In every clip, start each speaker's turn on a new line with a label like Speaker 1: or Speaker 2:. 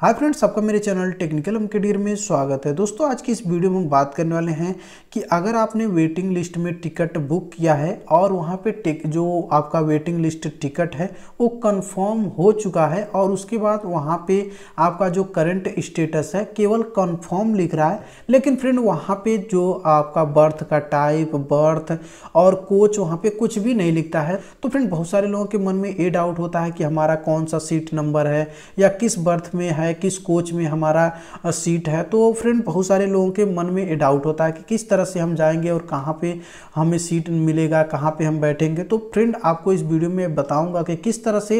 Speaker 1: hi friends आपका मेरे channel technical M केडियर में स्वागत है दोस्तों आज की इस वीडियो में हम बात करने वाले हैं कि अगर आपने वेटिंग लिस्ट में टिकट बुक किया है और वहाँ पे टिक जो आपका वेटिंग लिस्ट टिकट है वो कंफर्म हो चुका है और उसके बाद वहाँ पे आपका जो करंट स्टेटस है केवल कंफर्म लिख रहा है लेकिन फ्रेंड वहाँ पर जो आपका बर्थ का टाइप बर्थ और कोच वहाँ पर कुछ भी नहीं लिखता है तो फ्रेंड बहुत सारे लोगों के मन में ये डाउट होता है कि हमारा कौन सा सीट नंबर है या किस बर्थ में है है किस कोच में हमारा सीट है तो फ्रेंड बहुत सारे लोगों के मन में ये डाउट होता है कि किस तरह से हम जाएंगे और कहाँ पे हमें सीट मिलेगा कहाँ पे हम बैठेंगे तो फ्रेंड आपको इस वीडियो में बताऊंगा कि किस तरह से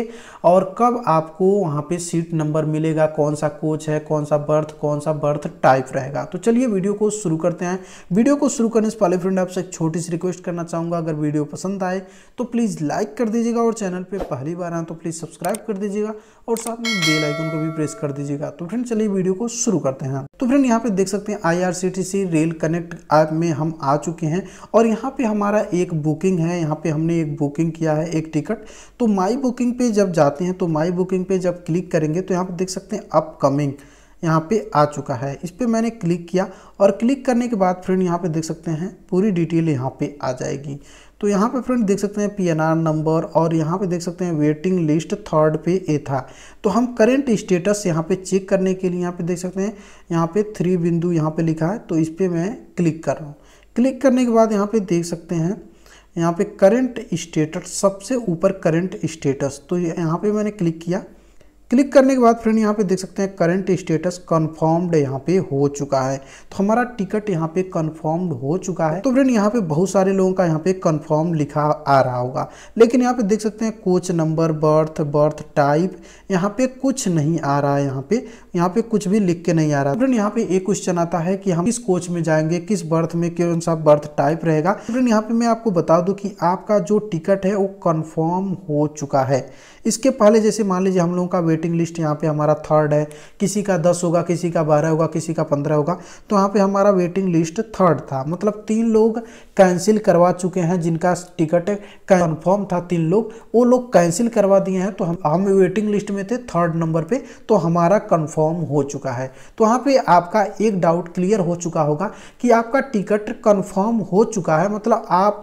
Speaker 1: और कब आपको वहाँ पे सीट नंबर मिलेगा कौन सा कोच है कौन सा बर्थ कौन सा बर्थ टाइप रहेगा तो चलिए वीडियो को शुरू करते हैं वीडियो को शुरू करने से पहले फ्रेंड आपसे एक छोटी सी रिक्वेस्ट करना चाहूँगा अगर वीडियो पसंद आए तो प्लीज़ लाइक कर दीजिएगा और चैनल पर पहली बार आए तो प्लीज़ सब्सक्राइब कर दीजिएगा और साथ में बेल आइकन को भी प्रेस कर दीजिएगा तो फ्रेंड चलिए वीडियो को शुरू करते हैं तो फ्रेंड यहाँ पे देख सकते हैं आईआरसीटीसी रेल कनेक्ट ऐप में हम आ चुके हैं और यहाँ पे हमारा एक बुकिंग है यहाँ पे हमने एक बुकिंग किया है एक टिकट तो माई बुकिंग पे जब जाते हैं तो माई बुकिंग पे जब क्लिक करेंगे तो यहाँ पे देख सकते हैं अपकमिंग यहाँ पे आ चुका है इस पर मैंने क्लिक किया और क्लिक करने के बाद फ्रेंड यहाँ पे देख सकते हैं पूरी डिटेल यहाँ पे आ जाएगी तो यहाँ पे फ्रेंड देख सकते हैं पीएनआर नंबर और यहाँ पे देख सकते हैं वेटिंग लिस्ट थर्ड पे ए था तो हम करेंट स्टेटस यहाँ पे चेक करने के लिए यहाँ पे देख सकते हैं यहाँ पे थ्री बिंदु यहाँ पे लिखा है तो इस पर मैं क्लिक कर रहा हूँ क्लिक करने के बाद यहाँ पे देख सकते हैं यहाँ पे करंट स्टेटस सबसे ऊपर करंट स्टेटस तो यहाँ पे मैंने क्लिक किया क्लिक करने के बाद फ्रेंड यहाँ पे देख सकते हैं करंट स्टेटस कन्फर्म्ड यहाँ पे हो चुका है तो हमारा टिकट यहाँ पे कन्फर्म्ड हो चुका है तो फ्रेंड यहाँ पे बहुत सारे लोगों का यहाँ पे कन्फर्म लिखा आ रहा होगा लेकिन यहाँ पे देख सकते हैं coach number berth berth type यहाँ पे कुछ नहीं आ रहा है यहाँ पे यहाँ पे कुछ भी लिख के नहीं आ रहा फ्रेंड यहाँ पे एक क्वेश्चन आता है कि हम किस कोच में जाएंगे किस बर्थ में कौन सा बर्थ टाइप रहेगा फ्रेंड यहाँ पे मैं आपको बता दू की आपका जो टिकट है वो कन्फर्म हो चुका है इसके पहले जैसे मान लीजिए हम लोगों का वेटिंग लिस्ट यहाँ पे हमारा थर्ड है किसी का दस होगा किसी का बारह होगा किसी का पंद्रह होगा तो यहाँ पे हमारा वेटिंग लिस्ट थर्ड था मतलब तीन लोग कैंसिल करवा चुके हैं जिनका टिकट कन्फर्म था तीन लोग वो लोग कैंसिल करवा दिए हैं तो हम हम वेटिंग लिस्ट में थे थर्ड नंबर पर तो हमारा कन्फर्म हो चुका है तो यहाँ पर आपका एक डाउट क्लियर हो चुका होगा कि आपका टिकट कन्फर्म हो चुका है मतलब आप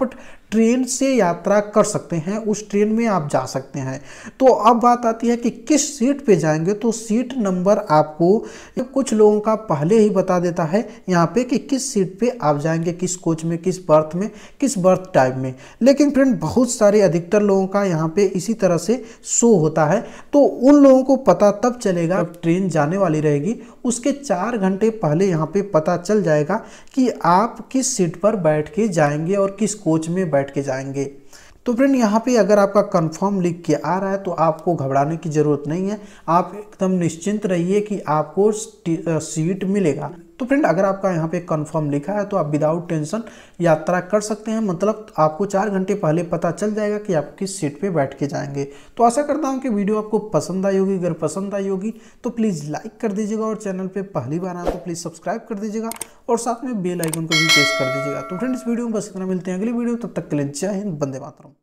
Speaker 1: ट्रेन से यात्रा कर सकते हैं उस ट्रेन में आप जा सकते हैं तो अब बात आती है कि किस सीट पे जाएंगे तो सीट नंबर आपको कुछ लोगों का पहले ही बता देता है यहाँ पे कि किस सीट पे आप जाएंगे किस कोच में किस बर्थ में किस बर्थ टाइप में लेकिन फ्रेंड बहुत सारे अधिकतर लोगों का यहाँ पे इसी तरह से शो होता है तो उन लोगों को पता तब चलेगा जब ट्रेन जाने वाली रहेगी उसके चार घंटे पहले यहाँ पे पता चल जाएगा कि आप किस सीट पर बैठ के जाएंगे और किस कोच में बैठ बैठ के जाएंगे तो फ्रेंड यहाँ पे अगर आपका कंफर्म लिख के आ रहा है तो आपको घबराने की ज़रूरत नहीं है आप एकदम निश्चिंत रहिए कि आपको सीट मिलेगा तो फ्रेंड अगर आपका यहाँ पे कंफर्म लिखा है तो आप विदाउट टेंशन यात्रा कर सकते हैं मतलब आपको चार घंटे पहले पता चल जाएगा कि आप किस सीट पे बैठ के जाएंगे तो आशा करता हूँ कि वीडियो आपको पसंद आई होगी अगर पसंद आई होगी तो प्लीज़ लाइक कर दीजिएगा और चैनल पर पहली बार आए तो प्लीज़ सब्सक्राइब कर दीजिएगा और साथ में बेल आइकन को भी प्रेस कर दीजिएगा तो फ्रेंड इस वीडियो में बस इतना मिलते हैं अगली वीडियो तब तक के लिए जय हिंद बंदे मातरम